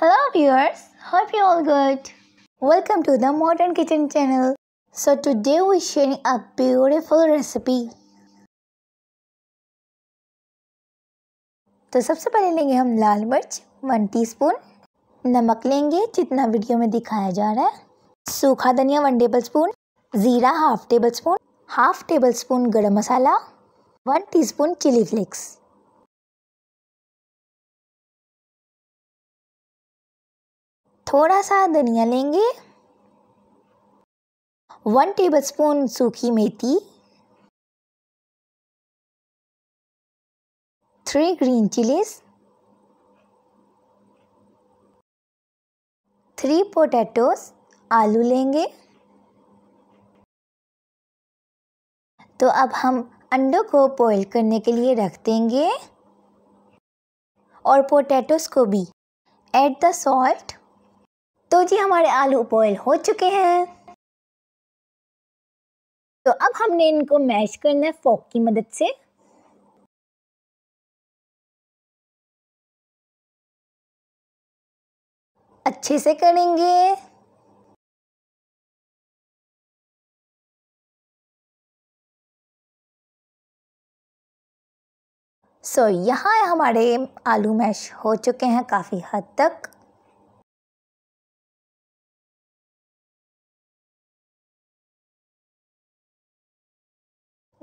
hello viewers hope you all good welcome to the modern kitchen channel so today we sharing a beautiful recipe तो सबसे पहले लेंगे हम लाल मिर्च one teaspoon नमक लेंगे जितना वीडियो में दिखाया जा रहा है सूखा धनिया वन टेबलस्पून जीरा half tablespoon half tablespoon garam masala one teaspoon chilli flakes थोड़ा सा धनिया लेंगे वन टेबलस्पून सूखी मेथी three green chillies three potatoes आलू लेंगे तो अब हम अंडों को बॉइल करने के लिए रख देंगे और पोटैटोस को भी एड द सॉल्ट तो जी हमारे आलू बॉयल हो चुके हैं तो अब हमने इनको मैश करना है फोक की मदद से अच्छे से करेंगे सो so, यहाँ हमारे आलू मैश हो चुके हैं काफ़ी हद तक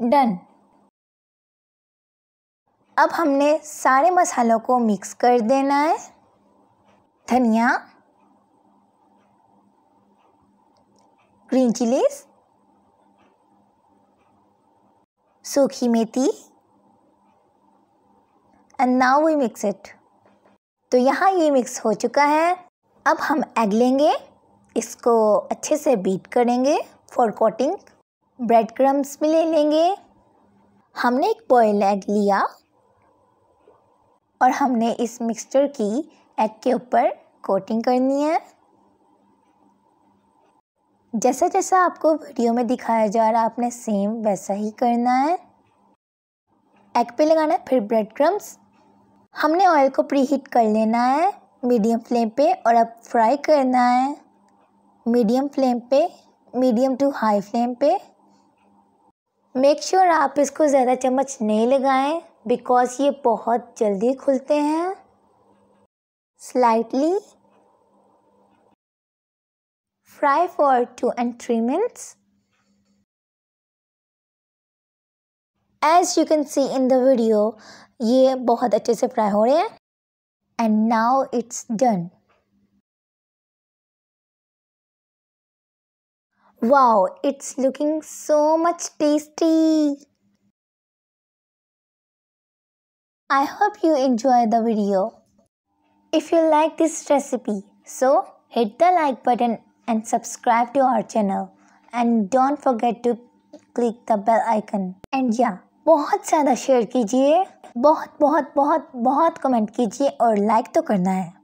डन अब हमने सारे मसालों को मिक्स कर देना है धनिया ग्रीन चिलीज सूखी मेथी and now we mix it तो यहाँ ये मिक्स हो चुका है अब हम एग लेंगे इसको अच्छे से बीट करेंगे फॉर कोटिंग ब्रेड क्रम्स भी ले लेंगे हमने एक बॉयल एग लिया और हमने इस मिक्सचर की एग के ऊपर कोटिंग करनी है जैसा जैसा आपको वीडियो में दिखाया जा रहा है आपने सेम वैसा ही करना है एग पे लगाना है फिर ब्रेड क्रम्स हमने ऑयल को प्री हीट कर लेना है मीडियम फ्लेम पे और अब फ्राई करना है मीडियम फ्लेम पे मीडियम टू हाई फ्लेम पे मेक श्योर sure आप इसको ज़्यादा चम्मच नहीं लगाएं बिकॉज़ ये बहुत जल्दी खुलते हैं slightly fry for two and three minutes as you can see in the video ये बहुत अच्छे से फ्राई हो रहे हैं and now it's done Wow, it's looking so much tasty. I hope you enjoy the video. If you like this recipe, so hit the like button and subscribe to our channel. And don't forget to click the bell icon. And yeah, बहुत ज़्यादा share कीजिए बहुत बहुत बहुत बहुत comment कीजिए और like तो करना है